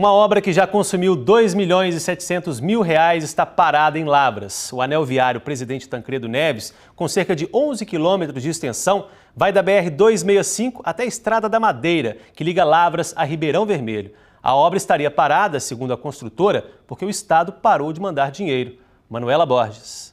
Uma obra que já consumiu 2 milhões e 700 mil reais está parada em Lavras. O anel viário Presidente Tancredo Neves, com cerca de 11 quilômetros de extensão, vai da BR-265 até a Estrada da Madeira, que liga Lavras a Ribeirão Vermelho. A obra estaria parada, segundo a construtora, porque o Estado parou de mandar dinheiro. Manuela Borges.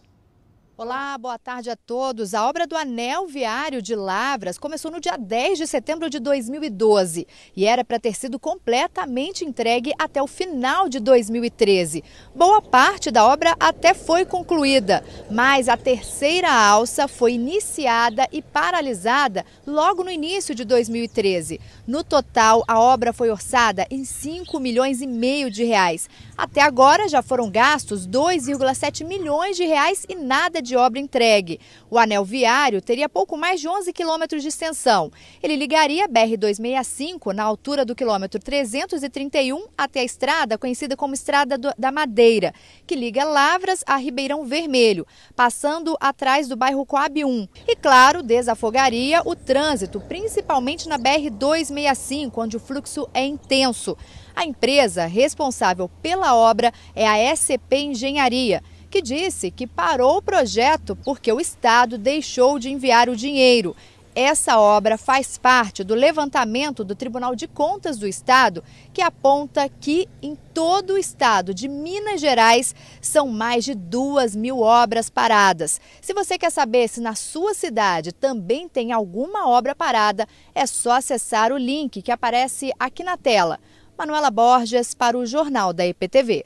Olá, boa tarde a todos. A obra do Anel Viário de Lavras começou no dia 10 de setembro de 2012 e era para ter sido completamente entregue até o final de 2013. Boa parte da obra até foi concluída, mas a terceira alça foi iniciada e paralisada logo no início de 2013. No total, a obra foi orçada em 5 milhões e meio de reais. Até agora já foram gastos 2,7 milhões de reais e nada de de obra entregue. O anel viário teria pouco mais de 11 quilômetros de extensão. Ele ligaria a BR-265 na altura do quilômetro 331 até a estrada conhecida como Estrada da Madeira, que liga Lavras a Ribeirão Vermelho, passando atrás do bairro Coab 1. E claro, desafogaria o trânsito, principalmente na BR-265, onde o fluxo é intenso. A empresa responsável pela obra é a SCP Engenharia que disse que parou o projeto porque o Estado deixou de enviar o dinheiro. Essa obra faz parte do levantamento do Tribunal de Contas do Estado, que aponta que em todo o estado de Minas Gerais são mais de duas mil obras paradas. Se você quer saber se na sua cidade também tem alguma obra parada, é só acessar o link que aparece aqui na tela. Manuela Borges para o Jornal da EPTV.